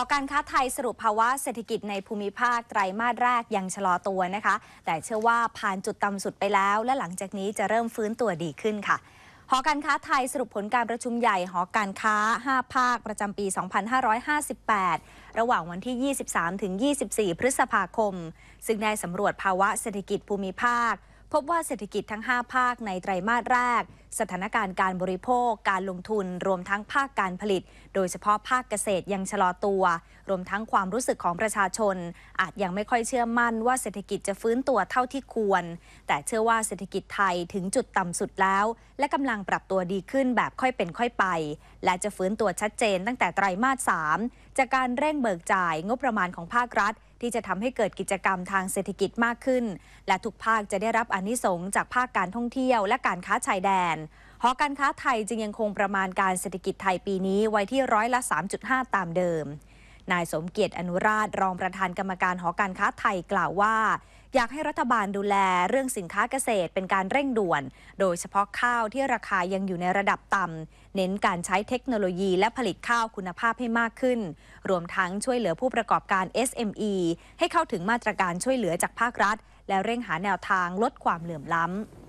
อการค้าไทยสรุปภาวะเศรษฐกิจในภูมิภาคไตรมาสแรกยังชะลอตัวนะคะ แต่เชื่อว่าผ่านจุดต่ำสุดไปแล้วและหลังจากนี้จะเริ่มฟื้นตัวดีขึ้นค่ะ หอการค้าไทยสรุปผลการประชุมใหญ่หอการค้า 5 ภาคประจำปี 2558 ระหว่างวันที่ 23 24 พฤษภาคม ซึ่งได้สำรวจภาวะเศรษฐกิจภูมิภาค พบว่าเศรษฐกิจทั้ง5ภาคในไตรมาสแรกสถานการณ์การบริโภค การลงทุน รวมทั้งภาคการผลิต โดยเฉพาะภาคเกษตรยังชะลอตัว รวมทั้งความรู้สึกของประชาชน อาจยังไม่ค่อยเชื่อมั่นว่าเศรษฐกิจจะฟื้นตัวเท่าที่ควร แต่เชื่อว่าเศรษฐกิจไทยถึงจุดต่ำสุดแล้ว และกำลังปรับตัวดีขึ้นแบบค่อยเป็นค่อยไป และจะฟื้นตัวชัดเจน ตั้งแต่ไตรมาส3จากการเร่งเบิกจ่ายงบประมาณของภาครัฐ ที่จะทำให้เกิดกิจกรรมทางเศรษฐกิจมากขึ้น และทุกภาคจะได้รับอนิสงจากภาคการท่องเที่ยว และการค้าชายแดนนหอการค้าไทยจึงยังคงประมาณการเศรษฐกิจไทยปีนี้ไว้ที่ร้อยละ 3.5 ตามเดิม นายสมเกียรติอนุราชรองประธานกรรมการหอการค้าไทยกล่าวว่า อยากให้รัฐบาลดูแลเรื่องสินค้าเกษตรเป็นการเร่งด่วน โดยเฉพาะข้าวที่ราคายังอยู่ในระดับต่ำ เน้นการใช้เทคโนโลยีและผลิตข้าวคุณภาพให้มากขึ้น รวมทั้งช่วยเหลือผู้ประกอบการ SME ให้เข้าถึงมาตรการช่วยเหลือจากภาครัฐ และเร่งหาแนวทางลดความเหลื่อมล้ำ